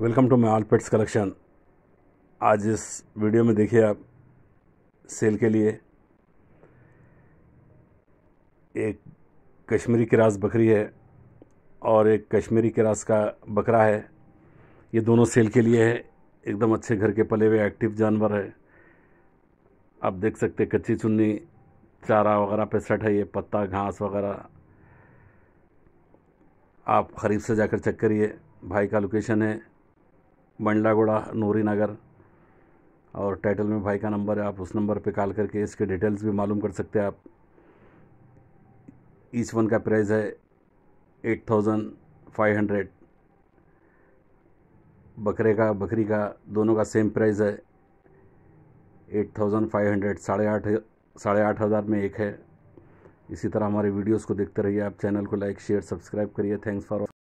welcome to my all pets collection आज इस video में देखिए आप सेल के लिए एक कश्मीरी किरास बकरी है और एक कश्मीरी किरास का बकरा है ये दोनों सेल के लिए है एकदम अच्छे घर के पले हुए एक्टिव जानवर है आप देख सकते कच्ची चुन्नी चारा वगैरह पे सेट है ये पत्ता घास वगैरह आप ख़रीब से जाकर चेक करिए भाई का लोकेशन है बंडलागोड़ा नूरी नगर और टाइटल में भाई का नंबर है आप उस नंबर पे कॉल करके इसके डिटेल्स भी मालूम कर सकते हैं आप ईच वन का प्राइस है एट थाउजेंड फाइव हंड्रेड बकरे का बकरी का दोनों का सेम प्राइस है एट थाउजेंड फाइव हंड्रेड साढ़े आठ साढ़े आठ हज़ार में एक है इसी तरह हमारे वीडियोस को देखते रहिए आप चैनल को लाइक शेयर सब्सक्राइब करिए थैंक्स फॉर